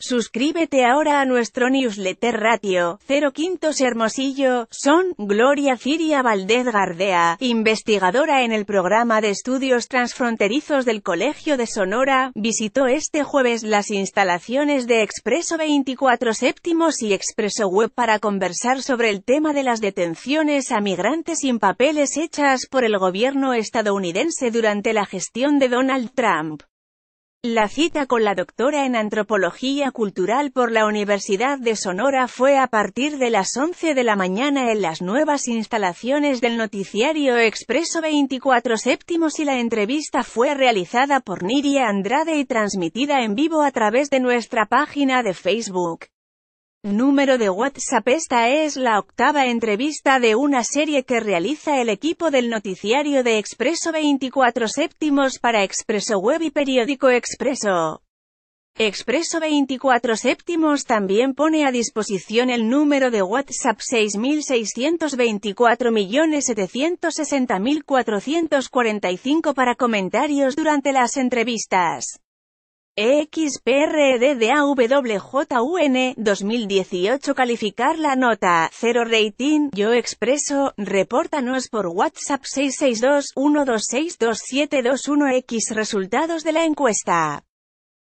Suscríbete ahora a nuestro newsletter ratio, 05 Hermosillo, son, Gloria Ciria Valdez Gardea, investigadora en el programa de estudios transfronterizos del Colegio de Sonora, visitó este jueves las instalaciones de Expreso 24 Séptimos y Expreso Web para conversar sobre el tema de las detenciones a migrantes sin papeles hechas por el gobierno estadounidense durante la gestión de Donald Trump. La cita con la doctora en Antropología Cultural por la Universidad de Sonora fue a partir de las 11 de la mañana en las nuevas instalaciones del noticiario Expreso 24 Séptimos y la entrevista fue realizada por Niria Andrade y transmitida en vivo a través de nuestra página de Facebook. Número de WhatsApp Esta es la octava entrevista de una serie que realiza el equipo del noticiario de Expreso 24 séptimos para Expreso Web y periódico Expreso. Expreso 24 séptimos también pone a disposición el número de WhatsApp 6.624.760.445 para comentarios durante las entrevistas. EXPRDDAWJUN 2018 calificar la nota 0 rating Yo Expreso repórtanos por WhatsApp 662 126 X resultados de la encuesta